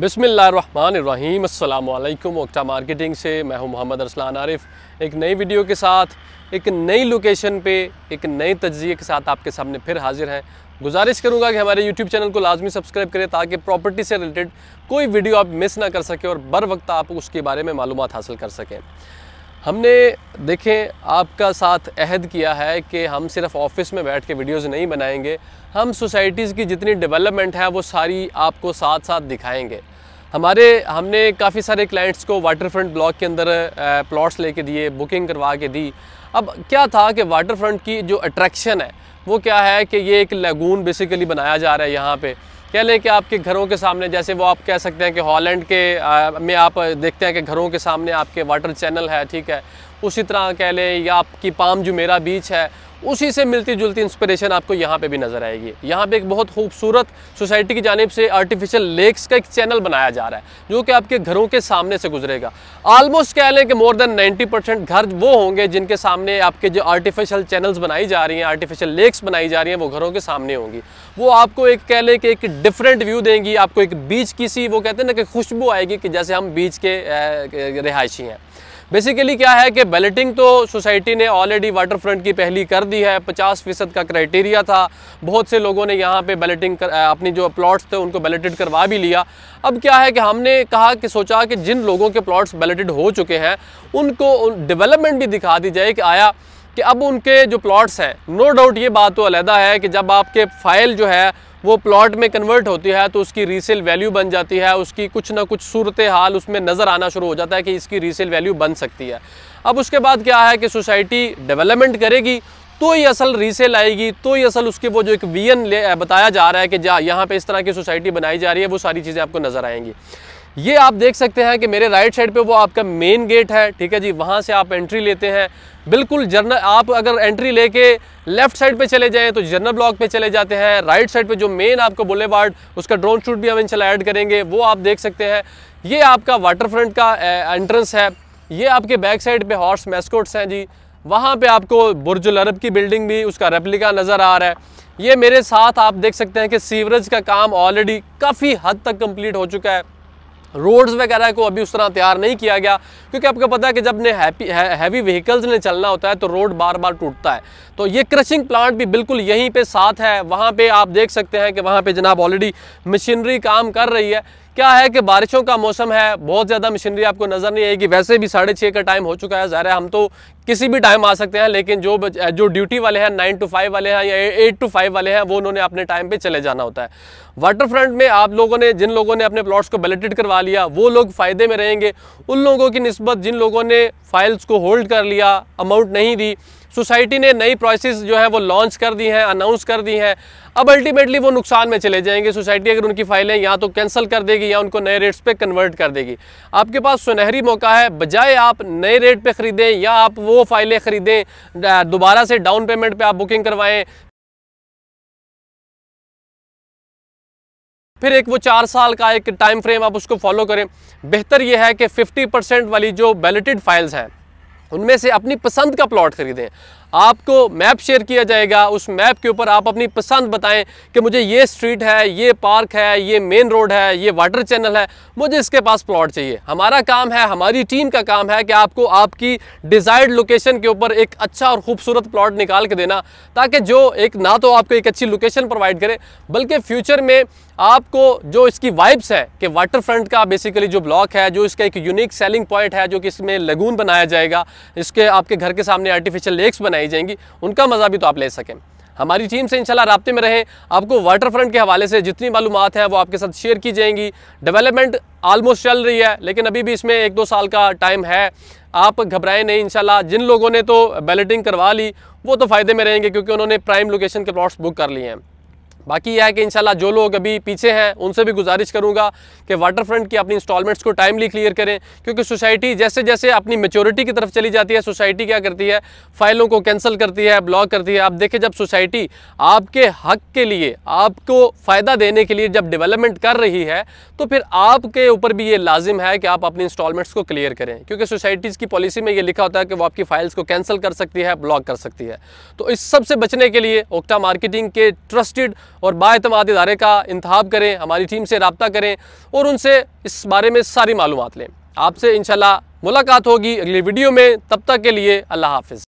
बिसमीम octa marketing से मैं हूं मोहम्मद अरसलान आरिफ एक नई वीडियो के साथ एक नई लोकेशन पे एक नए तजिए के साथ आपके सामने फिर हाजिर हैं गुजारिश करूंगा कि हमारे YouTube चैनल को लाजमी सब्सक्राइब करें ताकि प्रॉपर्टी से रिलेटेड कोई वीडियो आप मिस ना कर सकें और बर वक्त आप उसके बारे में मालूम हासिल कर सकें हमने देखें आपका साथ अहद किया है कि हम सिर्फ ऑफिस में बैठ के वीडियोस नहीं बनाएंगे हम सोसाइटीज़ की जितनी डेवलपमेंट है वो सारी आपको साथ साथ दिखाएंगे हमारे हमने काफ़ी सारे क्लाइंट्स को वाटर फ्रंट ब्लॉक के अंदर प्लॉट्स लेके दिए बुकिंग करवा के दी अब क्या था कि वाटर फ्रंट की जो अट्रैक्शन है वो क्या है कि ये एक लैगून बेसिकली बनाया जा रहा है यहाँ पे कह लें कि आपके घरों के सामने जैसे वो आप कह सकते हैं कि हॉलैंड के आ, में आप देखते हैं कि घरों के सामने आपके वाटर चैनल है ठीक है उसी तरह कह लें या आपकी पाम जुमेरा बीच है उसी से मिलती जुलती इंस्पिरेशन आपको यहाँ पे भी नज़र आएगी यहाँ पे एक बहुत खूबसूरत सोसाइटी की जानब से आर्टिफिशियल लेक्स का एक चैनल बनाया जा रहा है जो कि आपके घरों के सामने से गुजरेगा आलमोस्ट कह लें कि मोर देन 90 परसेंट घर वो होंगे जिनके सामने आपके जो आर्टिफिशियल चैनल्स बनाई जा रही हैं आर्टिफिशियल लेक्स बनाई जा रही हैं वो घरों के सामने होंगी वो आपको एक कह लें कि एक डिफरेंट व्यू देंगी आपको एक बीच की सी वो कहते हैं ना कि खुशबू आएगी कि जैसे हम बीच के रिहायशी हैं बेसिकली क्या है कि बैलेटिंग तो सोसाइटी ने ऑलरेडी वाटर फ्रंट की पहली कर दी है पचास फ़ीसद का क्राइटेरिया था बहुत से लोगों ने यहाँ पे बैलेटिंग कर, अपनी जो प्लॉट्स थे उनको बैलेटेड करवा भी लिया अब क्या है कि हमने कहा कि सोचा कि जिन लोगों के प्लॉट्स बैलेटेड हो चुके हैं उनको डेवलपमेंट भी दिखा दी जाए कि आया कि अब उनके जो प्लॉट्स हैं नो डाउट ये बात तो अलहदा है कि जब आपके फाइल जो है वो प्लॉट में कन्वर्ट होती है तो उसकी रीसेल वैल्यू बन जाती है उसकी कुछ ना कुछ सूरत हाल उसमें नज़र आना शुरू हो जाता है कि इसकी रीसेल वैल्यू बन सकती है अब उसके बाद क्या है कि सोसाइटी डेवलपमेंट करेगी तो ही असल रीसेल आएगी तो ही असल उसके वो जो एक वीएन बताया जा रहा है कि जा यहाँ पे इस तरह की सोसाइटी बनाई जा रही है वो सारी चीज़ें आपको नज़र आएंगी ये आप देख सकते हैं कि मेरे राइट साइड पे वो आपका मेन गेट है ठीक है जी वहाँ से आप एंट्री लेते हैं बिल्कुल जर्नल आप अगर एंट्री लेके लेफ्ट साइड पे चले जाएं तो जर्नल ब्लॉक पे चले जाते हैं राइट साइड पे जो मेन आपको वार्ड उसका ड्रोन शूट भी हम इंशाल्लाह ऐड करेंगे वो आप देख सकते हैं ये आपका वाटर फ्रंट का एंट्रेंस है ये आपके बैक साइड पर हॉर्स मैस्कोट्स हैं जी वहाँ पर आपको बुरजुल अरब की बिल्डिंग भी उसका रेप्लिका नज़र आ रहा है ये मेरे साथ आप देख सकते हैं कि सीवरेज का काम ऑलरेडी काफ़ी हद तक कम्प्लीट हो चुका है रोड्स वगैरह को अभी उस तरह तैयार नहीं किया गया क्योंकि आपको पता है कि जब ने हैप्पी है, हैवी व्हीकल्स ने चलना होता है तो रोड बार बार टूटता है तो ये क्रशिंग प्लांट भी बिल्कुल यहीं पे साथ है वहाँ पे आप देख सकते हैं कि वहाँ पे जनाब ऑलरेडी मशीनरी काम कर रही है क्या है कि बारिशों का मौसम है बहुत ज़्यादा मशीनरी आपको नज़र नहीं आएगी वैसे भी साढ़े छः का टाइम हो चुका है ज़ाहिर है हम तो किसी भी टाइम आ सकते हैं लेकिन जो जो ड्यूटी वाले हैं नाइन टू फाइव वाले हैं या एट टू फाइव वाले हैं वो उन्होंने अपने टाइम पे चले जाना होता है वाटर फ्रंट में आप लोगों ने जिन लोगों ने अपने प्लॉट्स को बलेटेड करवा लिया वो लोग फ़ायदे में रहेंगे उन लोगों की नस्बत जिन लोगों ने फाइल्स को होल्ड कर लिया अमाउंट नहीं दी सोसाइटी ने नई प्रोसेस जो है वो लॉन्च कर दी हैं अनाउंस कर दी हैं अब अल्टीमेटली वो नुकसान में चले जाएंगे सोसाइटी अगर उनकी फाइलें या तो कैंसिल कर देगी या उनको नए रेट्स पे कन्वर्ट कर देगी आपके पास सुनहरी मौका है बजाय आप नए रेट पे ख़रीदें या आप वो फाइलें ख़रीदें दोबारा से डाउन पेमेंट पे आप बुकिंग करवाएँ फिर एक वो चार साल का एक टाइम फ्रेम आप उसको फॉलो करें बेहतर ये है कि 50 परसेंट वाली जो बैलेटेड फाइल्स हैं उनमें से अपनी पसंद का प्लॉट खरीदें आपको मैप शेयर किया जाएगा उस मैप के ऊपर आप अपनी पसंद बताएं कि मुझे ये स्ट्रीट है ये पार्क है ये मेन रोड है ये वाटर चैनल है मुझे इसके पास प्लॉट चाहिए हमारा काम है हमारी टीम का काम है कि आपको आपकी डिज़ायर्ड लोकेशन के ऊपर एक अच्छा और ख़ूबसूरत प्लॉट निकाल के देना ताकि जो एक ना तो आपको एक अच्छी लोकेशन प्रोवाइड करे बल्कि फ्यूचर में आपको जो इसकी वाइब्स है कि वाटर फ्रंट का बेसिकली जो ब्लॉक है जो इसका एक यूनिक सेलिंग पॉइंट है जो कि इसमें लगून बनाया जाएगा इसके आपके घर के सामने आर्टिफिशियल लेक्स बनाई बनाई जाएंगी उनका मज़ा भी तो आप ले सकें हमारी टीम से इंशाल्लाह रबते में रहें आपको वाटर फ्रंट के हवाले से जितनी मालूम हैं वो आपके साथ शेयर की जाएंगी डेवलपमेंट आलमोस्ट चल रही है लेकिन अभी भी इसमें एक दो साल का टाइम है आप घबराएं नहीं इंशाल्लाह जिन लोगों ने तो बैलेटिंग करवा ली वो तो फ़ायदे में रहेंगे क्योंकि उन्होंने प्राइम लोकेशन के प्लॉट्स बुक कर लिए हैं बाकी यह है कि इंशाल्लाह जो लोग अभी पीछे हैं उनसे भी गुजारिश करूंगा कि वाटर फ्रंट की अपनी इंस्टॉलमेंट्स को टाइमली क्लियर करें क्योंकि सोसाइटी जैसे जैसे अपनी मेचोरिटी की तरफ चली जाती है सोसाइटी क्या करती है फाइलों को कैंसिल करती है ब्लॉक करती है आप देखें जब सोसाइटी आपके हक के लिए आपको फ़ायदा देने के लिए जब डेवलपमेंट कर रही है तो फिर आपके ऊपर भी ये लाजिम है कि आप अपनी इंस्टॉलमेंट्स को क्लियर करें क्योंकि सोसाइटीज़ की पॉलिसी में ये लिखा होता है कि वो आपकी फ़ाइल्स को कैंसिल कर सकती है ब्लॉक कर सकती है तो इस सबसे बचने के लिए ओक्टा मार्केटिंग के ट्रस्टेड और बातमाद इदारे का इंतब करें हमारी टीम से रबता करें और उनसे इस बारे में सारी मालूम लें आपसे इन मुलाकात होगी अगली वीडियो में तब तक के लिए अल्लाह हाफिज़